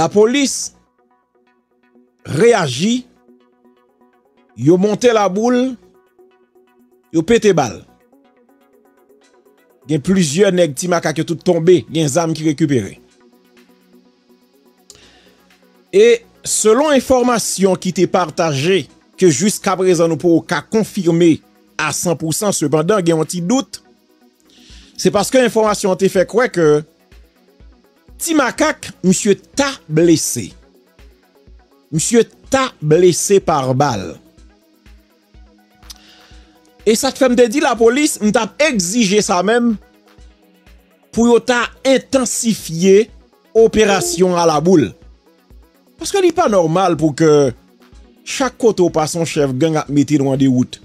la polis reagi yo monte la boule yo pete bal gen plizye negtima kak yo tout tombe gen zanm ki rekupere e selon informasyon ki te partaje ke jusqu apre zanou pou ka konfirme a 100% sepandan gen wanti dout sepase kon informasyon te fe kwe ke Ti makak, msye ta blese. Msye ta blese par bal. E sat fem de di la polis, mta exige sa mem pou yo ta intensifiye operasyon a la boule. Paske li pa normal pou ke chak koto pa son chev gen ap meti no an de wout.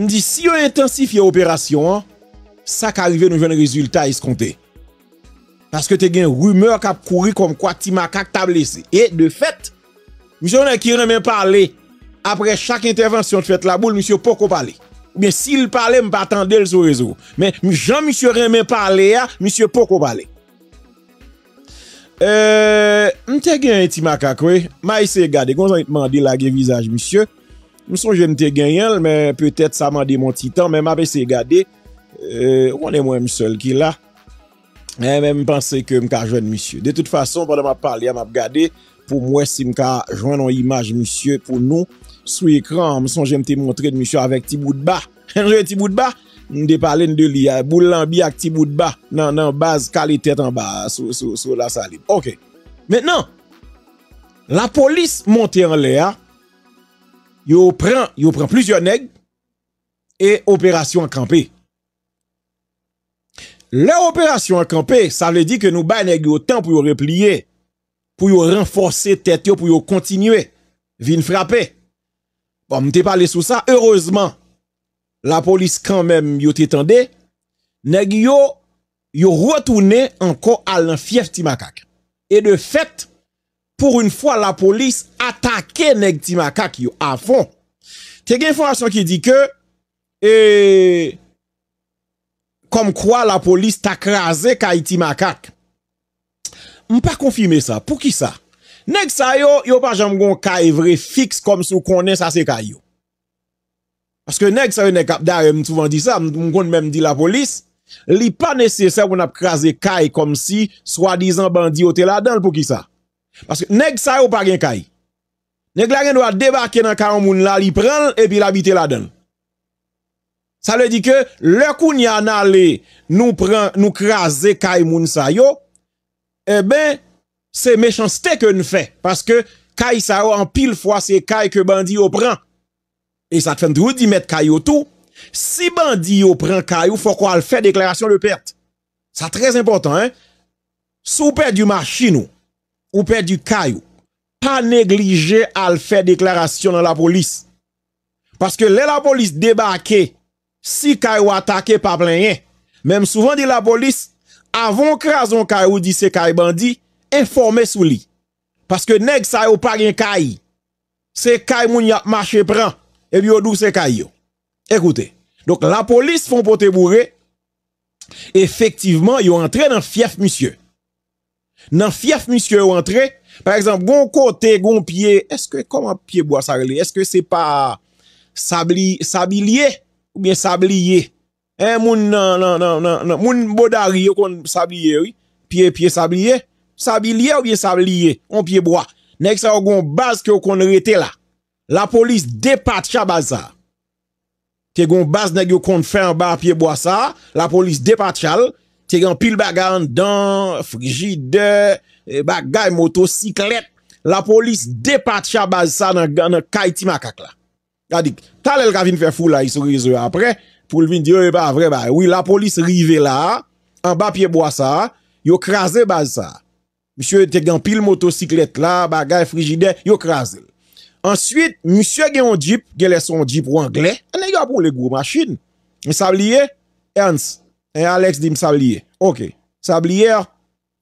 Ndi si yo intensifiye operasyon, sak arive nou ven rezultat iskonte. Paske te gen rumeur kap kouri kom kwa ti makak ta blese. E, de fet, mi se ou nan ki remen pale apre chak intervensyon te fet la boule, mi se ou poko pale. Men, si il pale, mi patande el sou rezo. Men, mi jan mi se ou remen pale ya, mi se ou poko pale. Euh, mi te gen ti makak we. Ma yi se gade, kon zan yi te mandi la gen vizaj, mi se ou. Mi son jen te gen yel, men, peutet sa mandi mon titan, men, ma pe se gade. Wan euh, e mwen mi sol ki la. Mwen mwen pense ke mka jwen mishyo. De tout fason, pwede mwa pale, yam ap gade, pou mwen si mka jwen yon imaj mishyo pou nou, sou ekran, mwen son jen mte montre mishyo avek ti bout ba. Mwen jen ti bout ba, mwen de pale n de li. Boulan bi ak ti bout ba, nan base kalitet an ba sou la salib. Ok. Mwen nan, la polis monte an le a, yo pren, yo pren plizyon neg, e operasyon akrampe. Leur opération campé, ça veut dire que nous baillons le temps pour replier, pour renforcer tête, pour continuer, venir frapper. Bon, pas parlé sous ça. Heureusement, la police quand même yo t'étendait. Nèg yo yo retourné encore à l'enfief Timakak. Et de fait, pour une fois la police attaquait nèg Timakak à fond. T'es une information qui dit que eh, kom kwa la polis ta kraze kay ti makak. M pa konfime sa, pou ki sa? Neg sa yo, yo pa jan mgon kay e vre fix kom sou konen sa se kay yo. Aske neg sa yo, nek ap dare mtouvan di sa, mgon mwen mdi la polis, li pa neseser moun ap kraze kay e kom si swa dizan bandi ote la dan pou ki sa. Aske neg sa yo pa gen kay. E. Neg la gen dwa debake nan karamoun la li pran epi la bite la dan. sa lè di ke lè kou nyan ale nou krasè kay moun sayo, e eh ben se mechanstè ke nou fè, paske kay sayo an pil fwa se kay ke bandi yo pran, e sa tfen drou di met kay yo tou, si bandi yo pran kay yo, fò kwa al fè deklarasyon lè perte. Sa trèz important, se ou perdi machin ou, ou perdi kay yo, pa neglije al fè deklarasyon nan la polis, paske lè la polis debakè, Si kay ou atake pa plenye. Mem souvan di la polis, avon krason kay ou di se kay bandi, informe sou li. Paske neg sa yo pa gen kay. Se kay moun yot mache pran, e bi yo dou se kay yo. Ekoute, donk la polis fon pote bourre, efektiveman yo entre nan fief misye. Nan fief misye yo entre, par exemple, gon kote, gon pie, eske koman pie boasare li, eske se pa sabiliye, Ou biye sabliye? Moun nan nan nan nan nan Moun bodari yo kon sabliye ou Pye pye sabliye Sabliye ou biye sabliye? On pye boa Nek sa yo kon baz ki yo kon rete la La polis depat chabaz sa Te kon baz nek yo kon fin ba pye boa sa La polis depat chal Te kon pil bagan Dan, frigide e Bagay motosiklet La polis depat chabaz sa Nan kaiti makak la Yadik, tal el gavine fe fou la yi sorize yo apre Poul vin di yo eh, e ba vre ba Ou yi la polis rive la An ba pie bo a sa Yo kraze bazi sa Msyo te gen pil motosiklet la Bagay frigide, yo kraze Ansyit, msyo gen yon jip Gen leson jip wangle An e yon pou le gwo masin M sabliye, Ernst, en Alex di m sabliye Ok, sabliye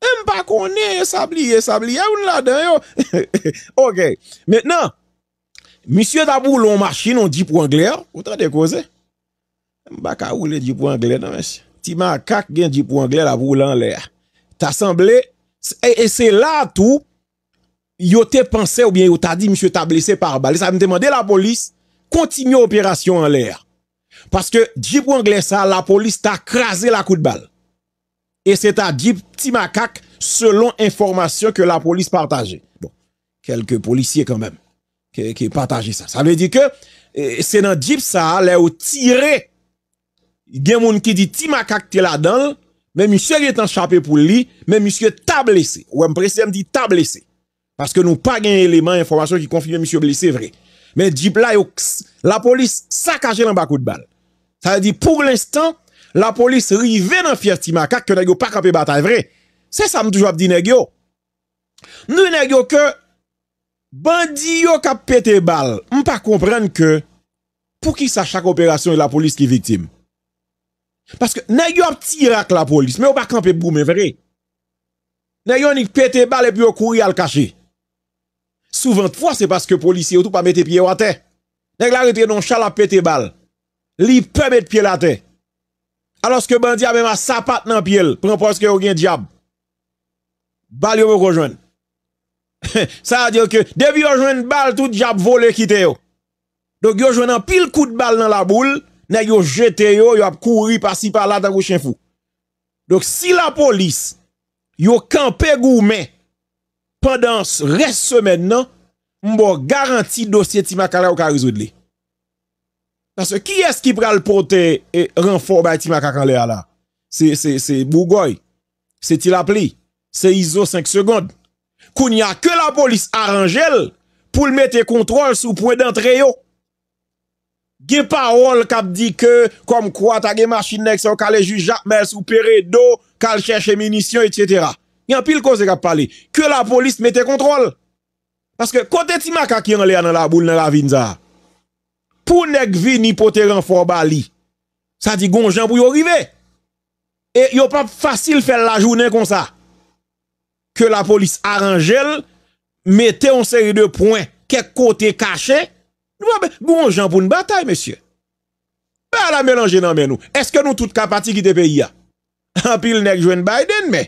M pa konen, sabliye, sabliye Un la den yo Ok, menenon Misyè ta bou loun machin ou di pou anglè, ou ta de koze? M baka ou le di pou anglè non, ti makak gen di pou anglè la bou loun lè. Ta semblé, e se la tou yo te pense ou bien yo ta di misyè ta blese par bal. E sa m demande la polis, kontinu operasyon an lè. Paske di pou anglè sa, la polis ta krasè la kou de bal. E se ta di ti makak selon informasyon ke la polis partaje. Bon, kelke polisye kan mèm. Ke pataje sa. Sa mwen di ke, e, se nan jeep sa, le ou tire, gen moun ki di, ti makak te la don, men monsye li etan chaper pou li, men monsye ta blese. Ou m presye m di ta blese. Paske nou pa gen eleman, informasyon ki konfine monsye blese, vre. Men jeep la yo, la polis sa kaje lan bakout bal. Sa di, pou l'instant, la polis rive nan fyer ti makak, ke negyo pa kapi batay, vre. Se sa m toujwa pdi negyo. Nou negyo ke, Bandi yo ka pete bal, m pa kompren ke pou ki sa chak operasyon e la polis ki viktim. Paske nan yo ap tira k la polis, mè ou pa kampe bou mè vre. Nan yo ni pete bal e pyo kouye al kache. Souvent fwa se paske polisye ou tou pa mette pye ou ate. Nan yo la rete non chal ap pete bal, li pe mette pye ou ate. Anoske bandi a mè ma sapat nan pye, premposke ou gen diyab. Bal yo mè koujwen. Sa a diyo ke debi yo jwen bal tout jap vole kite yo Dok yo jwen an pil kou de bal nan la boule Ne yo jete yo, yo ap kouri pasi pala ta kou chen fou Dok si la polis yo kampe gou men Pendans res semen non, nan Mbo garanti dosye ti makalè ou ka rizwèd li Kase ki eski pral pote renfor bay ti makalè a la Se bou goy, se ti la pli Se izo 5 seconde Koun ya ke la polis aranjel pou l mette kontrol sou pwede antre yo Ge parol kap di ke kom kwa ta ge machin nek se yo kale ju jak men sou pere do Kale chèche minisyon etc Yan pil kose kap pale, ke la polis mette kontrol Paske kote ti maka ki an le an an la boul nan la vinza Pou nek vi nipote renfor bali Sa di gonjan pou yo rive E yo pap fasil fel la jounen kon sa ke la polis aranjel, mette yon seri de pouen, kek kote kache, nou wabè, ah goun jan pou n batay, mesye. Bè la melange nan men nou, eske nou tout kapati kite pe ya? An ah? pi lèk jwen Biden, mè,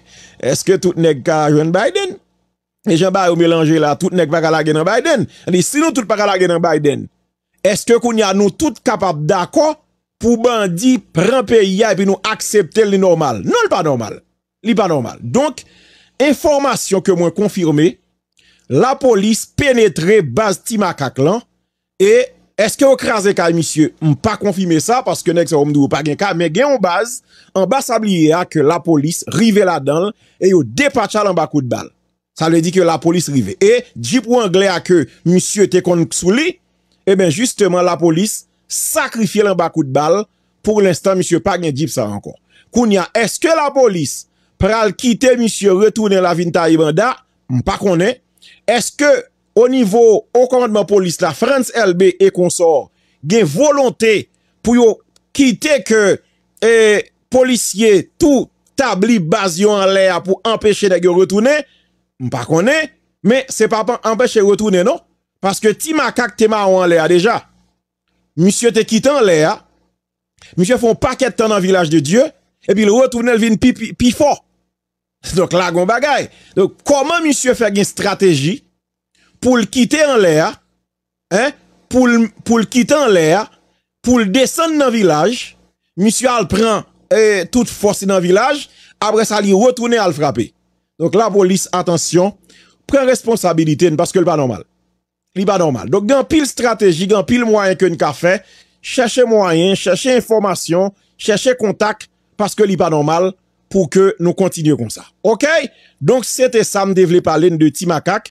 eske tout lèk ka jwen Biden? E jan bè ou melange la, tout lèk pa kalage nan Biden? An li, si nou tout pa kalage nan Biden, eske koun ya nou tout kapap da kwa, pou bandi pren pe ya, ah, epi nou aksepte lè lè normal? Non lè pa normal. Lè pa normal. Donk, informasyon ke mwen konfirme, la polis penetre baz ti makak lan, e eske okraze kaj misye, m pa konfime sa, paske nek se omdou pa gen ka, me gen yon baz, an bas sa bliye a ke la polis rive la dan, e yo depacha lan bakou d'bal. Sa le di ke la polis rive. E, jip wangle a ke, misye te kon souli, e ben justeman la polis, sakrifye lan bakou d'bal, pou l'instant misye pa gen jip sa ankon. Koun ya, eske la polis, pral kite misye retounen la vin ta ibanda, m pa konen, eske o nivou, o komandman polis la, Frans LB e konsor, gen volonte pou yo kite ke e polisye tou tabli bazyon an le a pou empeshe de ge retounen, non? m pa konen, me se pa empeshe retounen nou, paske ti makak te ma ou an le a deja, misye te kite an le a, misye fon paket tan an vilaj de Diyo, e pi le retounen vin pi fok, Donk la goun bagay. Donk koman monsye fè gen strategi pou l'kite an lè a, pou l'kite an lè a, pou l'desèn nan vilaj, monsye al pren eh, tout fòsi nan vilaj, apre sa li wotounen al frapè. Donk la polis, prè responsabilite nan paske l'i pa normal. Donk gen pil strategi, gen pil mwayen kèn ka fè, chèche mwayen, chèche informasyon, chèche kontak, paske l'i pa normal. pou ke nou kontinye kon sa. Ok? Donk se te sa mde vle palen de ti makak,